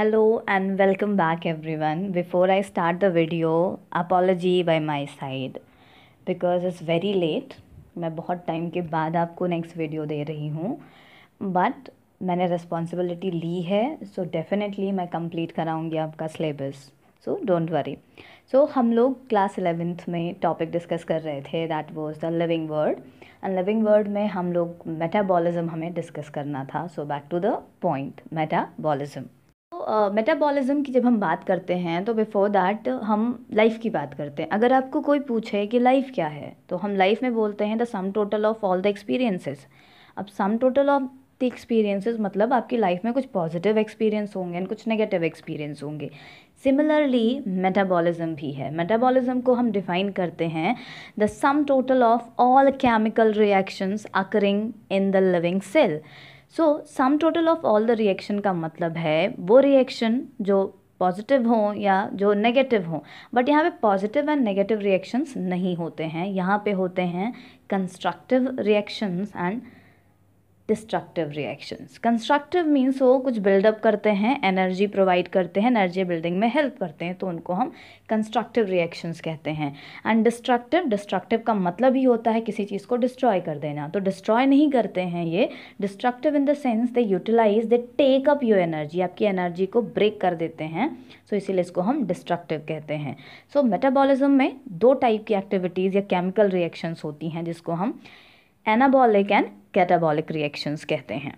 hello and welcome back everyone before I start the video apology by my side because it's very late मैं बहुत time के बाद आपको next video दे रही हूँ बट मैंने रिस्पॉन्सिबिलिटी ली है सो so डेफिनेटली मैं कंप्लीट कराऊँगी आपका syllabus so don't worry so हम लोग क्लास एलेवेंथ में टॉपिक डिस्कस कर रहे थे that was the living world and living world में हम लोग मेटाबॉलिज्म हमें डिस्कस करना था so back to the point metabolism metabolism तो, uh, की जब हम बात करते हैं तो बिफोर दैट हम लाइफ की बात करते हैं अगर आपको कोई पूछे कि लाइफ क्या है तो हम लाइफ में बोलते हैं the sum total of all the experiences अब sum total of the experiences मतलब आपकी लाइफ में कुछ पॉजिटिव एक्सपीरियंस होंगे एंड कुछ नेगेटिव एक्सपीरियंस होंगे सिमिलरली मेटाबॉलिज्म भी है मेटाबॉलिज्म को हम डिफाइन करते हैं the sum total of all chemical reactions occurring in the living cell so sum total of all the reaction का मतलब है वो रिएक्शन जो पॉजिटिव हों या जो नेगेटिव हों बट यहाँ पे पॉजिटिव एंड नेगेटिव रिएक्शंस नहीं होते हैं यहाँ पे होते हैं constructive reactions and destructive reactions constructive means वो कुछ बिल्डअप करते हैं एनर्जी प्रोवाइड करते हैं एनर्जी बिल्डिंग में हेल्प करते हैं तो उनको हम कंस्ट्रक्टिव रिएक्शंस कहते हैं एंड डिस्ट्रक्टिव डिस्ट्रक्टिव का मतलब ही होता है किसी चीज़ को डिस्ट्रॉय कर देना तो डिस्ट्रॉय नहीं करते हैं ये destructive in the sense they utilise they take up your energy आपकी एनर्जी को ब्रेक कर देते हैं सो so इसीलिए इसको हम डिस्ट्रक्टिव कहते हैं सो so, मेटाबॉलिज्म में दो टाइप की एक्टिविटीज़ या केमिकल रिएक्शंस होती हैं जिसको हम एनाबॉलिक एंड कैटाबॉलिक रिएक्शंस कहते हैं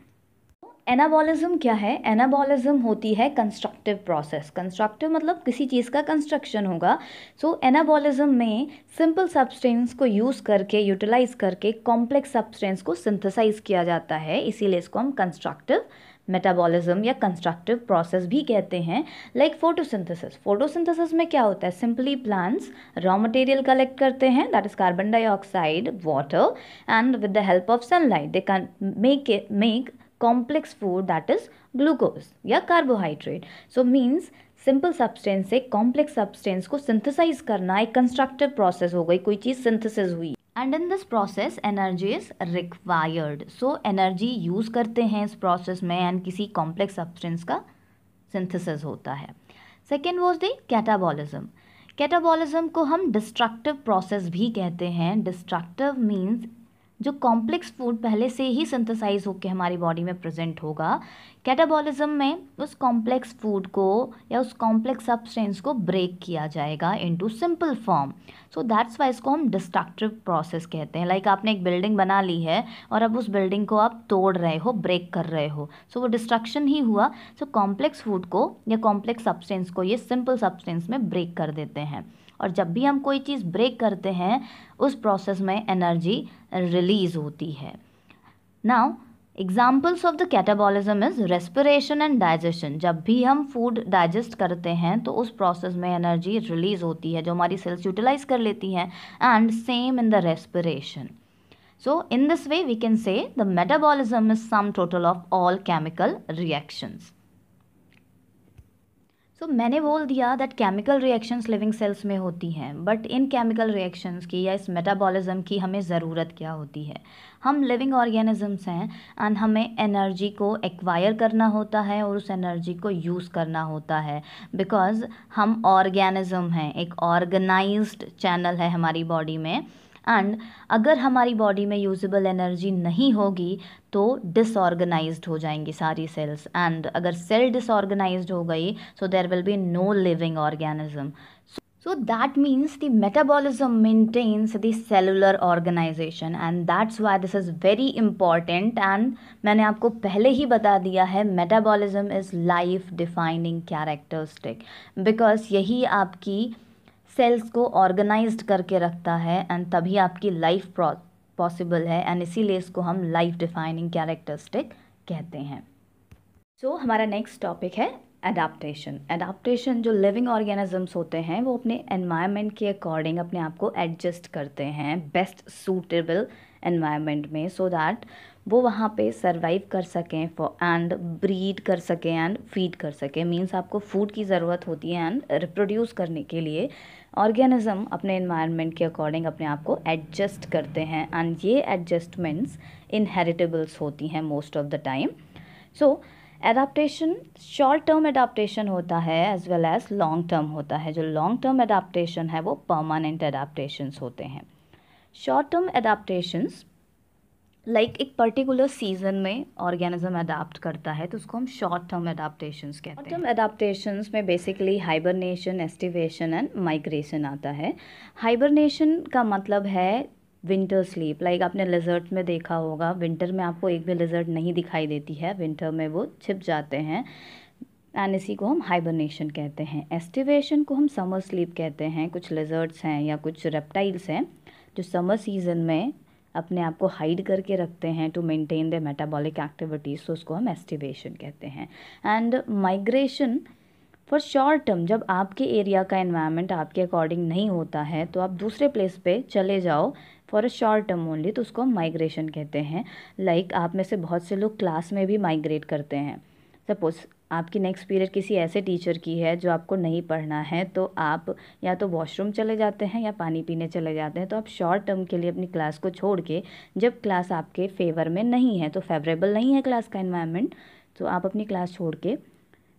एनाबॉलिज्म क्या है एनाबॉलिज्म होती है कंस्ट्रक्टिव प्रोसेस कंस्ट्रक्टिव मतलब किसी चीज़ का कंस्ट्रक्शन होगा सो so, एनाबॉलिज्म में सिंपल सब्सटेंस को यूज़ करके यूटिलाइज करके कॉम्प्लेक्स सब्सटेंस को सिंथेसाइज किया जाता है इसीलिए इसको हम कंस्ट्रक्टिव मेटाबॉलिज्म या कंस्ट्रक्टिव प्रोसेस भी कहते हैं लाइक फोटोसिंथेसिस फोटोसिंथेसिस में क्या होता है simply plants raw material collect करते हैं that is carbon dioxide water and with the help of sunlight they can make make complex food that is glucose या carbohydrate so means simple substance से complex substance को synthesise करना एक constructive process हो गई कोई चीज़ सिंथेसिस हुई and in this process energy is required so energy use करते हैं इस प्रोसेस में एंड किसी कॉम्प्लेक्स सब्सटेंस का सिंथेसिस होता है second was the catabolism catabolism को हम डिस्ट्रक्टिव प्रोसेस भी कहते हैं डिस्ट्रक्टिव मीन्स जो कॉम्प्लेक्स फूड पहले से ही सिंथेसाइज होकर हमारी बॉडी में प्रेजेंट होगा कैटाबॉलिज्म में उस कॉम्प्लेक्स फूड को या उस कॉम्प्लेक्स सब्सटेंस को ब्रेक किया जाएगा into simple form so that's why इसको हम डिस्ट्रक्टिव प्रोसेस कहते हैं लाइक like आपने एक बिल्डिंग बना ली है और अब उस बिल्डिंग को आप तोड़ रहे हो ब्रेक कर रहे हो सो so, वो डिस्ट्रक्शन ही हुआ सो कॉम्प्लेक्स फूड को या कॉम्प्लेक्स सब्सटेंस को ये सिंपल सब्सटेंस में ब्रेक कर देते हैं और जब भी हम कोई चीज़ ब्रेक करते हैं उस प्रोसेस में एनर्जी रिलीज़ होती है now examples of the catabolism is respiration and digestion जब भी हम फूड डाइजेस्ट करते हैं तो उस प्रोसेस में एनर्जी रिलीज होती है जो हमारी सेल्स यूटिलाइज कर लेती हैं and same in the respiration so in this way we can say the metabolism is sum total of all chemical reactions so तो so, मैंने बोल दिया that chemical reactions living cells में होती हैं बट इन केमिकल रिएक्शंस की या इस मेटाबॉलिज्म की हमें ज़रूरत क्या होती है हम लिविंग ऑर्गेनिजम्स हैं एंड हमें एनर्जी को एक्वायर करना होता है और उस एनर्जी को यूज़ करना होता है बिकॉज हम ऑर्गेनिज़म हैं एक ऑर्गेनाइज्ड चैनल है हमारी बॉडी में एंड अगर हमारी बॉडी में यूजबल एनर्जी नहीं होगी तो डिसऑर्गेनाइज हो जाएंगी सारी सेल्स एंड अगर सेल डिसऑर्गेनाइज्ड हो गई so there will be no living organism so that means the metabolism maintains the cellular organisation and that's why this is very important and मैंने आपको पहले ही बता दिया है metabolism is life defining characteristic because यही आपकी सेल्स को ऑर्गेनाइज्ड करके रखता है एंड तभी आपकी लाइफ पॉसिबल है एंड इसीलिए इसको हम लाइफ डिफाइनिंग कैरेक्टरिस्टिक कहते हैं सो so, हमारा नेक्स्ट टॉपिक है एडाप्टेशन एडाप्टेशन जो लिविंग ऑर्गेनिजम्स होते हैं वो अपने एनवायरनमेंट के अकॉर्डिंग अपने आप को एडजस्ट करते हैं बेस्ट सूटेबल एनवायरनमेंट में सो so दैट वो वहाँ पे सर्वाइव कर सकें फॉर एंड ब्रीड कर सकें एंड फीड कर सकें मींस आपको फूड की ज़रूरत होती है एंड रिप्रोड्यूस करने के लिए ऑर्गेनिज़म अपने इन्वायरमेंट के अकॉर्डिंग अपने आप को एडजस्ट करते हैं एंड ये एडजस्टमेंट्स इनहेरिटेबल्स होती हैं most of the time so adaptation short term adaptation होता है as well as long term होता है जो लॉन्ग टर्म एडाप्टेशन है वो परमानेंट एडाप्टेशंस होते हैं short term adaptations like like, एक पर्टिकुलर सीजन में ऑर्गेनिज्म अडाप्ट करता है तो उसको हम शॉर्ट टर्म अडाप्टेशंस कहते हैं शॉर्ट टर्म अडाप्टेशंस में basically hibernation aestivation and migration आता है हाइबरनेशन का मतलब है विंटर स्लीप लाइक आपने लिजर्ट में देखा होगा विंटर में आपको एक भी लिजर्ट नहीं दिखाई देती है विंटर में वो छिप जाते हैं एंड इसी को हम हाइबरनेशन कहते हैं एस्टिवेशन को हम समर स्लीप कहते हैं कुछ लिजर्ट्स हैं या कुछ रेप्टाइल्स हैं जो समर सीजन में अपने आप को हाइड करके रखते हैं to maintain the metabolic activities तो उसको हम एस्टिवेशन कहते हैं and migration for short term जब आपके एरिया का इन्वायरमेंट आपके अकॉर्डिंग नहीं होता है तो आप दूसरे प्लेस पे चले जाओ for a short term only तो उसको हम माइग्रेशन कहते हैं लाइक like, आप में से बहुत से लोग क्लास में भी माइग्रेट करते हैं सपोज़ आपकी नेक्स्ट पीरियड किसी ऐसे टीचर की है जो आपको नहीं पढ़ना है तो आप या तो वॉशरूम चले जाते हैं या पानी पीने चले जाते हैं तो आप शॉर्ट टर्म के लिए अपनी क्लास को छोड़ के जब क्लास आपके फेवर में नहीं है तो फेवरेबल नहीं है क्लास का इन्वायरमेंट तो आप अपनी क्लास छोड़ के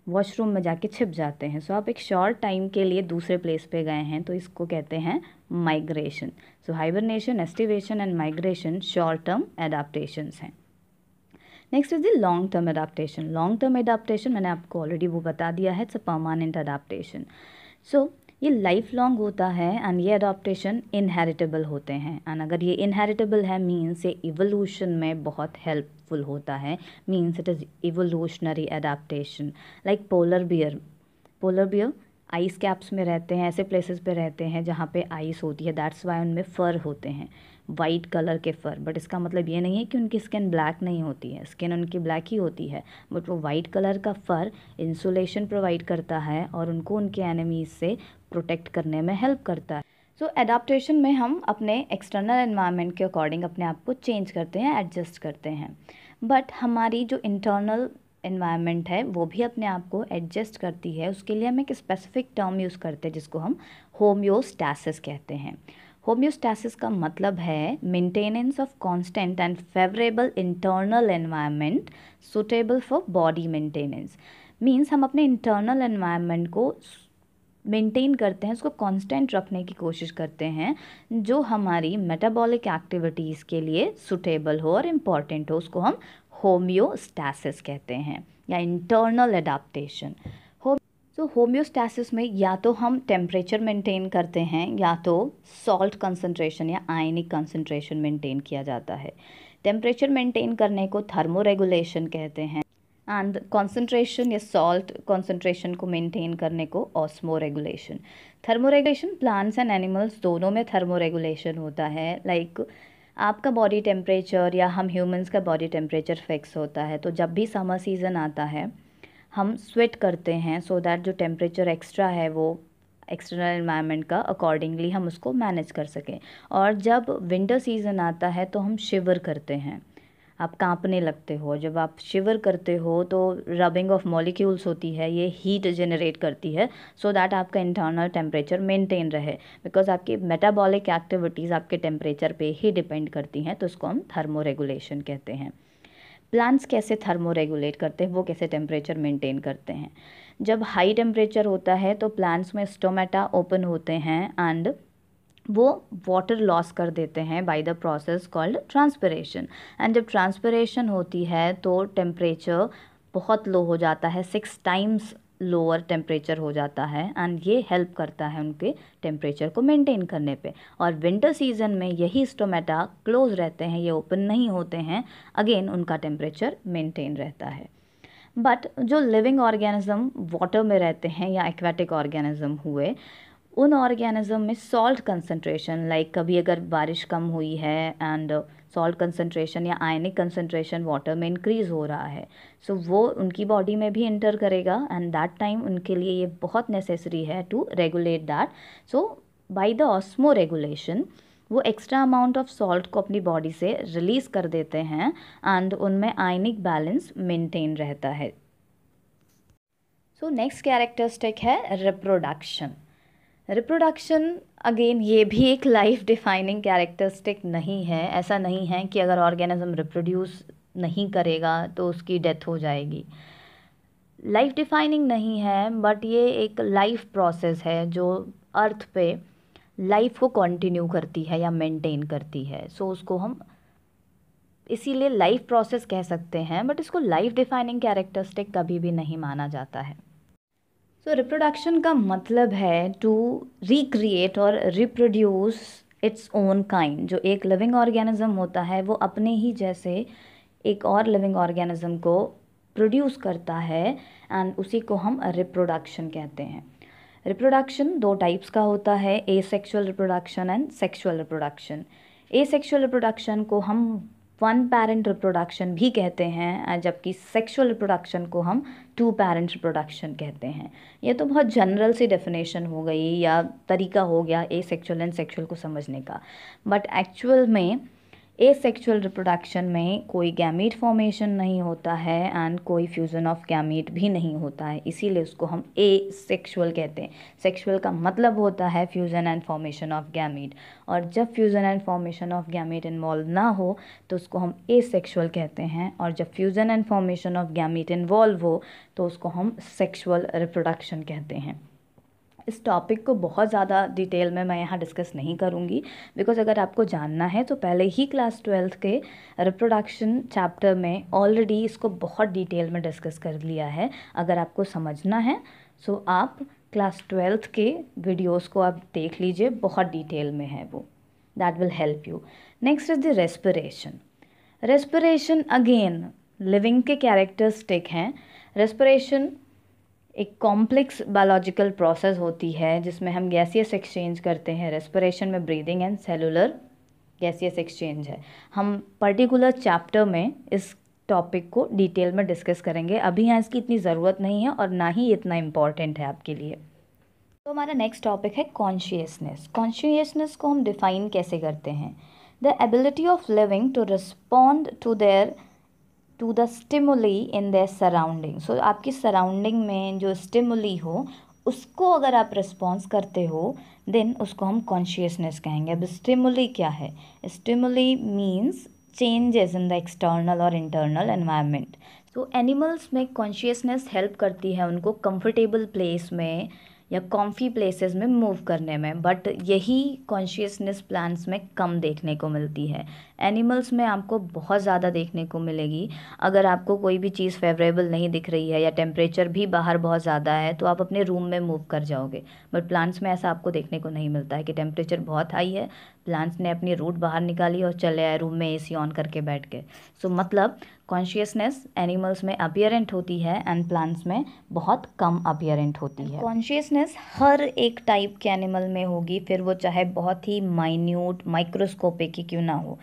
वॉशरूम में जाके छिप जाते हैं सो so, आप एक शॉर्ट टाइम के लिए दूसरे प्लेस पे गए हैं तो इसको कहते हैं migration so hibernation aestivation and migration short term adaptations हैं next is the long term adaptation long term adaptation मैंने आपको ऑलरेडी वो बता दिया है it's a permanent adaptation so ये लाइफ लॉन्ग होता है एंड ये अडाप्टेशन इनहेरिटेबल होते हैं एंड अगर ये इनहेरिटेबल है मीन्स ये इवोल्यूशन में बहुत हेल्पफुल होता है means it is evolutionary adaptation like polar bear polar bear ice caps में रहते हैं ऐसे प्लेसेस पे रहते हैं जहाँ पे आइस होती है दैट्स वाई उनमें फ़र होते हैं वाइट कलर के फर बट इसका मतलब ये नहीं है कि उनकी स्किन ब्लैक नहीं होती है स्किन उनकी ब्लैक ही होती है बट वो वाइट कलर का फ़र इंसुलेशन प्रोवाइड करता है और उनको उनके एनिमीज़ से प्रोटेक्ट करने में हेल्प करता है सो so, एडाप्टेशन में हम अपने एक्सटर्नल एनवायरनमेंट के अकॉर्डिंग अपने आप को चेंज करते हैं एडजस्ट करते हैं बट हमारी जो इंटरनल इन्वायरमेंट है वो भी अपने आप को एडजस्ट करती है उसके लिए हम एक स्पेसिफिक टर्म यूज़ करते हैं जिसको हम होम्योस्टैसिस कहते हैं होम्योस्टैसिस का मतलब है maintenance of constant and favourable internal environment suitable for body maintenance means हम अपने इंटरनल एनवायरनमेंट को मेंटेन करते हैं उसको कांस्टेंट रखने की कोशिश करते हैं जो हमारी मेटाबॉलिक एक्टिविटीज़ के लिए सुटेबल हो और इम्पॉर्टेंट हो उसको हम होम्योस्टैसिस कहते हैं या इंटरनल एडाप्टेशन सो होम्योस्टैसिस में या तो हम टेम्परेचर मेंटेन करते हैं या तो सॉल्ट कंसनट्रेशन या आयनिक कंसनट्रेशन मेंटेन किया जाता है टेम्परेचर मेंटेन करने को थर्मोरेगुलेशन कहते हैं एंड कॉन्सेंट्रेशन या सॉल्ट कॉन्सेंट्रेशन को मेंटेन करने को osmoregulation regulation thermoregulation plants and animals दोनों में थर्मोरेगुलेशन होता है लाइक like, आपका बॉडी टेम्परेचर या हम ह्यूमंस का बॉडी टेम्परेचर फिक्स होता है तो जब भी समर सीज़न आता है हम स्वेट करते हैं सो so दैट जो टेम्परेचर एक्स्ट्रा है वो एक्सटर्नल इन्वायरमेंट का अकॉर्डिंगली हम उसको मैनेज कर सकें और जब विंटर सीज़न आता है तो हम शिवर करते हैं आप कांपने लगते हो जब आप शिवर करते हो तो रबिंग ऑफ मॉलिक्यूल्स होती है ये हीट जनरेट करती है सो so दैट आपका इंटरनल टेम्परेचर मेंटेन रहे बिकॉज आपकी मेटाबॉलिक एक्टिविटीज़ आपके टेम्परेचर पे ही डिपेंड करती हैं तो उसको हम थर्मो रेगुलेशन कहते हैं प्लांट्स कैसे थर्मोरेगुलेट करते हैं वो कैसे टेम्परेचर मेंटेन करते हैं जब हाई टेम्परेचर होता है तो प्लांट्स में स्टोमेटा ओपन होते हैं एंड वो वाटर लॉस कर देते हैं by the process called transpiration and जब ट्रांसपरेशन होती है तो टेम्परेचर बहुत लो हो जाता है सिक्स टाइम्स लोअर टेम्परेचर हो जाता है एंड ये हेल्प करता है उनके टेम्परेचर को मेंटेन करने पे और विंटर सीजन में यही स्टोमेटा क्लोज रहते हैं ये ओपन नहीं होते हैं अगेन उनका टेम्परेचर मेंटेन रहता है बट जो लिविंग ऑर्गेनिज्म वाटर में रहते हैं या एक्वेटिक ऑर्गेनिज़म हुए उन ऑर्गेनिज्म में सॉल्ट कंसनट्रेशन लाइक कभी अगर बारिश कम हुई है एंड सॉल्ट कंसनट्रेशन या आयनिक कंसनट्रेशन वाटर में इंक्रीज़ हो रहा है सो so, वो उनकी बॉडी में भी इंटर करेगा एंड दैट टाइम उनके लिए ये बहुत नेसेसरी है to regulate that so by the osmoregulation वो एक्स्ट्रा अमाउंट ऑफ सॉल्ट को अपनी बॉडी से रिलीज़ कर देते हैं एंड उनमें आयनिक बैलेंस मेंटेन रहता है सो नेक्स्ट कैरेक्टरिस्टिक है रिप्रोडक्शन रिप्रोडक्शन अगेन ये भी एक लाइफ डिफाइनिंग कैरेक्टरिस्टिक नहीं है ऐसा नहीं है कि अगर ऑर्गेनिज्म रिप्रोड्यूस नहीं करेगा तो उसकी डेथ हो जाएगी लाइफ डिफाइनिंग नहीं है बट ये एक लाइफ प्रोसेस है जो अर्थ पे लाइफ को कंटिन्यू करती है या मेंटेन करती है सो so, उसको हम इसीलिए लाइफ प्रोसेस कह सकते हैं बट इसको लाइफ डिफाइनिंग कैरेक्टरिस्टिक कभी भी नहीं माना जाता है सो रिप्रोडक्शन का मतलब है टू रिक्रिएट और रिप्रोड्यूस इट्स ओन काइंड जो एक लिविंग ऑर्गेनिज्म होता है वो अपने ही जैसे एक और लिविंग ऑर्गेनिज्म को प्रोड्यूस करता है एंड उसी को हम रिप्रोडक्शन कहते हैं रिप्रोडक्शन दो टाइप्स का होता है asexual reproduction and sexual reproduction asexual reproduction को हम वन पेरेंट रिप्रोडक्शन भी कहते हैं जबकि सेक्सुअल रिप्रोडक्शन को हम टू पेरेंट रिप्रोडक्शन कहते हैं ये तो बहुत जनरल सी डेफिनेशन हो गई या तरीका हो गया ए सेक्चुअल एंड सेक्सुअल को समझने का बट एक्चुअल में ए सेक्चुअल रिप्रोडक्शन में कोई गैमीट फॉर्मेशन नहीं होता है एंड कोई फ्यूज़न ऑफ गैमीट भी नहीं होता है इसीलिए उसको हम ए सेक्शुअल कहते हैं सेक्शुअल का मतलब होता है fusion and formation of gamete और जब fusion and formation of gamete involve ना हो तो उसको हम ए सेक्शुअल कहते हैं और जब fusion and formation of gamete involve हो तो उसको हम सेक्शुअल रिप्रोडक्शन कहते हैं इस टॉपिक को बहुत ज़्यादा डिटेल में मैं यहाँ डिस्कस नहीं करूँगी बिकॉज अगर आपको जानना है तो पहले ही क्लास ट्वेल्थ के रिप्रोडक्शन चैप्टर में ऑलरेडी इसको बहुत डिटेल में डिस्कस कर लिया है अगर आपको समझना है सो आप क्लास ट्वेल्थ के वीडियोस को आप देख लीजिए बहुत डिटेल में है वो that will help you next is the respiration respiration again living के कैरेक्टरिस्टिक हैं रेस्परेशन एक कॉम्प्लेक्स बायोलॉजिकल प्रोसेस होती है जिसमें हम गैसियस एक्सचेंज करते हैं रेस्परेशन में breathing and cellular gaseous exchange है हम पर्टिकुलर चैप्टर में इस टॉपिक को डिटेल में डिस्कस करेंगे अभी यहाँ इसकी इतनी ज़रूरत नहीं है और ना ही इतना इम्पॉर्टेंट है आपके लिए तो हमारा नेक्स्ट टॉपिक है कॉन्शियसनेस कॉन्शियसनेस को हम डिफ़ाइन कैसे करते हैं the ability of living to respond to their to the stimuli in the surrounding so आपकी सराउंडिंग में जो स्टिमुली हो उसको अगर आप रिस्पॉन्स करते हो देन उसको हम कॉन्शियसनेस कहेंगे अब स्टिमुली क्या है stimuli means changes in the external और इंटरनल एनवायरनमेंट सो एनिमल्स में कॉन्शियसनेस हेल्प करती है उनको कंफर्टेबल प्लेस में या कॉम्फी प्लेसेस में मूव करने में बट यही कॉन्शियसनेस प्लान्स में कम देखने को मिलती है एनिमल्स में आपको बहुत ज़्यादा देखने को मिलेगी अगर आपको कोई भी चीज़ फेवरेबल नहीं दिख रही है या टेम्परेचर भी बाहर बहुत ज़्यादा है तो आप अपने रूम में मूव कर जाओगे बट प्लांट्स में ऐसा आपको देखने को नहीं मिलता है कि टेम्परेचर बहुत हाई है प्लांट्स ने अपनी रूट बाहर निकाली और चले आए रूम में ए ऑन करके बैठ के सो so, मतलब कॉन्शियसनेस एनिमल्स में अपियरेंट होती है एंड प्लांट्स में बहुत कम अपियरेंट होती है कॉन्शियसनेस हर एक टाइप के एनिमल में होगी फिर वो चाहे बहुत ही माइन्यूट माइक्रोस्कोपिक ही क्यों ना हो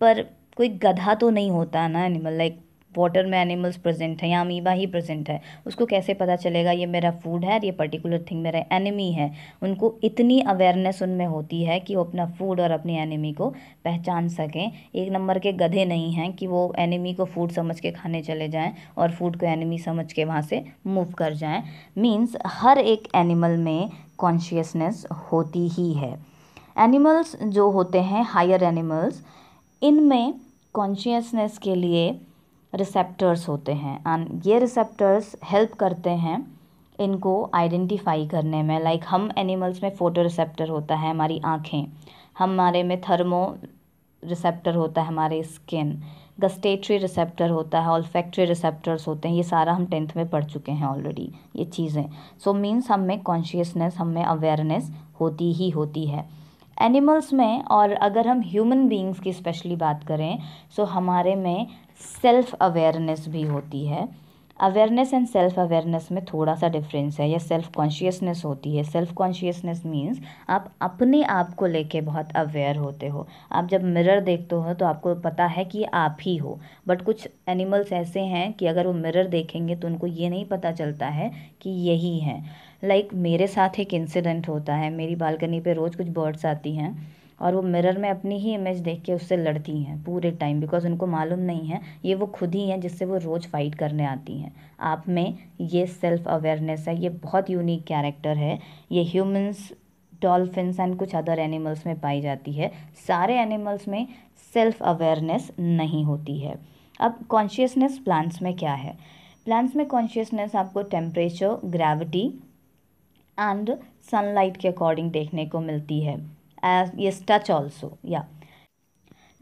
पर कोई गधा तो नहीं होता है ना एनिमल लाइक वाटर में एनिमल्स प्रेजेंट हैं या अमीबा ही प्रेजेंट है उसको कैसे पता चलेगा ये मेरा फूड है ये पर्टिकुलर थिंग मेरा एनिमी है उनको इतनी अवेयरनेस उनमें होती है कि वो अपना फूड और अपनी एनिमी को पहचान सकें एक नंबर के गधे नहीं हैं कि वो एनिमी को फूड समझ के खाने चले जाएं और फूड को एनिमी समझ के वहाँ से मूव कर जाएँ मीन्स हर एक एनिमल में कॉन्शियसनेस होती ही है एनिमल्स जो होते हैं हायर एनिमल्स इनमें कॉन्शियसनेस के लिए रिसेप्टर्स होते हैं एंड ये रिसेप्टर्स हेल्प करते हैं इनको आइडेंटिफाई करने में लाइक like हम एनिमल्स में फोटो रिसेप्टर होता है हमारी आँखें हमारे में थर्मो रिसेप्टर होता है हमारे स्किन गस्टेटरी रिसेप्टर होता है फैक्ट्री रिसेप्टर्स होते हैं ये सारा हम टेंथ में पढ़ चुके हैं ऑलरेडी ये चीज़ें सो मीन्स हमें कॉन्शियसनेस हमें अवेयरनेस होती ही होती है एनिमल्स में और अगर हम ह्यूमन बींग्स की स्पेशली बात करें सो हमारे में सेल्फ़ अवेयरनेस भी होती है अवेयरनेस एंड सेल्फ़ अवेयरनेस में थोड़ा सा डिफरेंस है या सेल्फ़ कॉन्शियसनेस होती है सेल्फ़ कॉन्शियसनेस मीन्स आप अपने आप को लेके बहुत अवेयर होते हो आप जब मिरर देखते हो तो आपको पता है कि आप ही हो बट कुछ एनिमल्स ऐसे हैं कि अगर वो मिरर देखेंगे तो उनको ये नहीं पता चलता है कि यही हैं लाइक like, मेरे साथ एक इंसिडेंट होता है मेरी बालकनी पे रोज़ कुछ बर्ड्स आती हैं और वो मिरर में अपनी ही इमेज देख के उससे लड़ती हैं पूरे टाइम बिकॉज उनको मालूम नहीं है ये वो खुद ही हैं जिससे वो रोज़ फाइट करने आती हैं आप में ये सेल्फ अवेयरनेस है ये बहुत यूनिक कैरेक्टर है ये ह्यूमंस डॉल्फिन्स एंड कुछ अदर एनिमल्स में पाई जाती है सारे एनिमल्स में सेल्फ अवेयरनेस नहीं होती है अब कॉन्शियसनेस प्लांट्स में क्या है प्लांट्स में कॉन्शियसनेस आपको टेम्परेचर ग्रेविटी एंड सनलाइट के अकॉर्डिंग देखने को मिलती है एज टच ऑल्सो या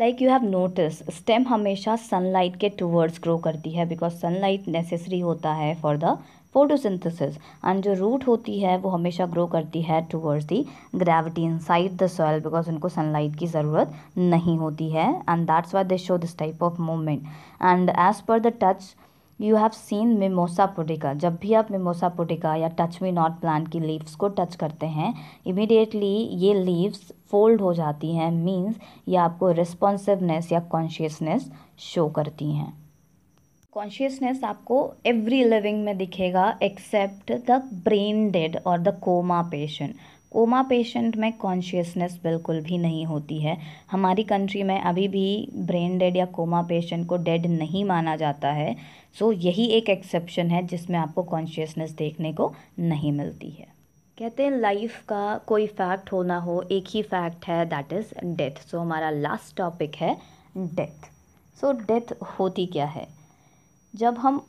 like you have notice stem हमेशा सनलाइट के टूवर्ड्स ग्रो करती है बिकॉज सनलाइट नेसेसरी होता है फॉर द फोटोसिंथेसिस एंड जो रूट होती है वो हमेशा ग्रो करती है towards the gravity inside the soil because उनको सनलाइट की ज़रूरत नहीं होती है and that's why they show this type of movement and as per the touch you have seen mimosa pudica जब भी आप मेमोसा पोटिका या टच मी नॉट प्लांट की लीव्स को टच करते हैं इमिडिएटली ये लीव्स फोल्ड हो जाती हैं मीन्स ये आपको रिस्पॉन्सिवनेस या कॉन्शियसनेस शो करती हैं कॉन्शियसनेस आपको एवरी लिविंग में दिखेगा एक्सेप्ट द ब्रेन डेड और the coma patient coma patient में कॉन्शियसनेस बिल्कुल भी नहीं होती है हमारी कंट्री में अभी भी ब्रेन डेड या कोमा पेशेंट को डेड नहीं माना जाता है सो so, यही एक एक्सेप्शन है जिसमें आपको कॉन्शियसनेस देखने को नहीं मिलती है कहते हैं लाइफ का कोई फैक्ट होना हो एक ही फैक्ट है दैट इज़ डेथ सो हमारा लास्ट टॉपिक है डेथ सो डेथ होती क्या है जब हम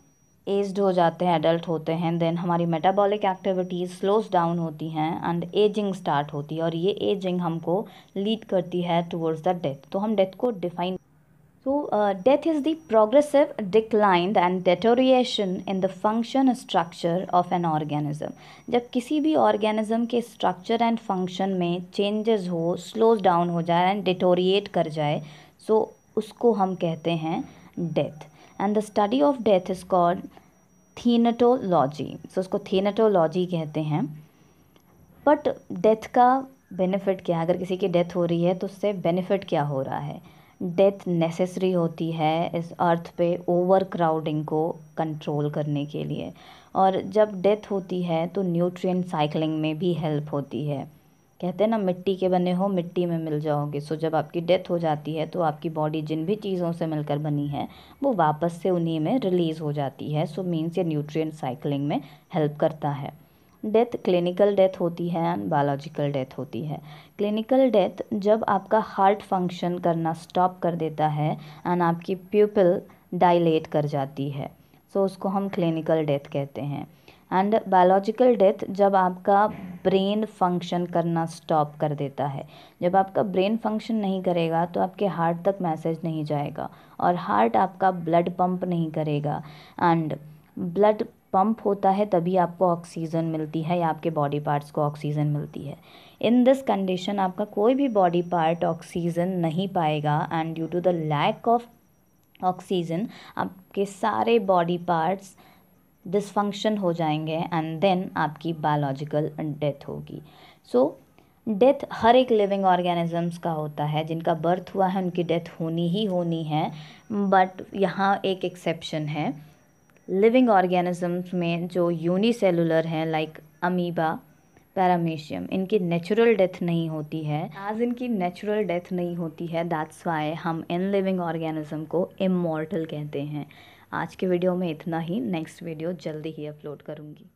एज्ड हो जाते हैं एडल्ट होते हैं देन हमारी मेटाबॉलिक एक्टिविटीज स्लोज डाउन होती हैं एंड एजिंग स्टार्ट होती है और ये एजिंग हमको लीड करती है टुवर्ड्स द डेथ तो हम डेथ को define so death is the progressive declined and deterioration in the function structure of an organism जब किसी भी ऑर्गेनिज्म के स्ट्रक्चर एंड फंक्शन में चेंजेस हो स्लोज डाउन हो जाए एंड डिटोरिएट कर जाए सो so, उसको हम कहते हैं death and the study of death is called thanatology so उसको थीनेटोलॉजी कहते हैं बट डेथ का बेनिफिट क्या है अगर किसी की डेथ हो रही है तो उससे बेनिफिट क्या हो रहा है डेथ नेसेसरी होती है इस अर्थ पे ओवर क्राउडिंग को कंट्रोल करने के लिए और जब डेथ होती है तो न्यूट्रिएंट साइकिलिंग में भी हेल्प होती है कहते हैं ना मिट्टी के बने हो मिट्टी में मिल जाओगे सो जब आपकी डेथ हो जाती है तो आपकी बॉडी जिन भी चीज़ों से मिलकर बनी है वो वापस से उन्हीं में रिलीज़ हो जाती है सो मीन्स ये न्यूट्रिएंट साइकिलिंग में हेल्प करता है डेथ क्लिनिकल डेथ होती है एंड बायोलॉजिकल डेथ होती है क्लिनिकल डेथ जब आपका हार्ट फंक्शन करना स्टॉप कर देता है एंड आपकी प्यूपल डायलेट कर जाती है सो so, उसको हम क्लिनिकल डेथ कहते हैं एंड बायोलॉजिकल डेथ जब आपका ब्रेन फंक्शन करना स्टॉप कर देता है जब आपका ब्रेन फंक्शन नहीं करेगा तो आपके हार्ट तक मैसेज नहीं जाएगा और हार्ट आपका ब्लड पंप नहीं करेगा एंड ब्लड पंप होता है तभी आपको ऑक्सीजन मिलती है या आपके बॉडी पार्ट्स को ऑक्सीजन मिलती है इन दिस कंडीशन आपका कोई भी बॉडी पार्ट ऑक्सीजन नहीं पाएगा and due to the lack of oxygen आपके सारे बॉडी पार्ट्स डिसफंक्शन हो जाएंगे एंड देन आपकी बायोलॉजिकल डेथ होगी सो डेथ हर एक लिविंग ऑर्गेनिजम्स का होता है जिनका बर्थ हुआ है उनकी डेथ होनी ही होनी है बट यहाँ एक एक्सेप्शन है लिविंग ऑर्गेनिजम्स में जो यूनिसेलुलर हैं लाइक अमीबा पैरामीशियम इनकी नेचुरल डेथ नहीं होती है आज इनकी नेचुरल डेथ नहीं होती है दैट्स वाई हम इन लिविंग ऑर्गेनिज्म को इमोर्टल कहते हैं आज के वीडियो में इतना ही नेक्स्ट वीडियो जल्दी ही अपलोड करूँगी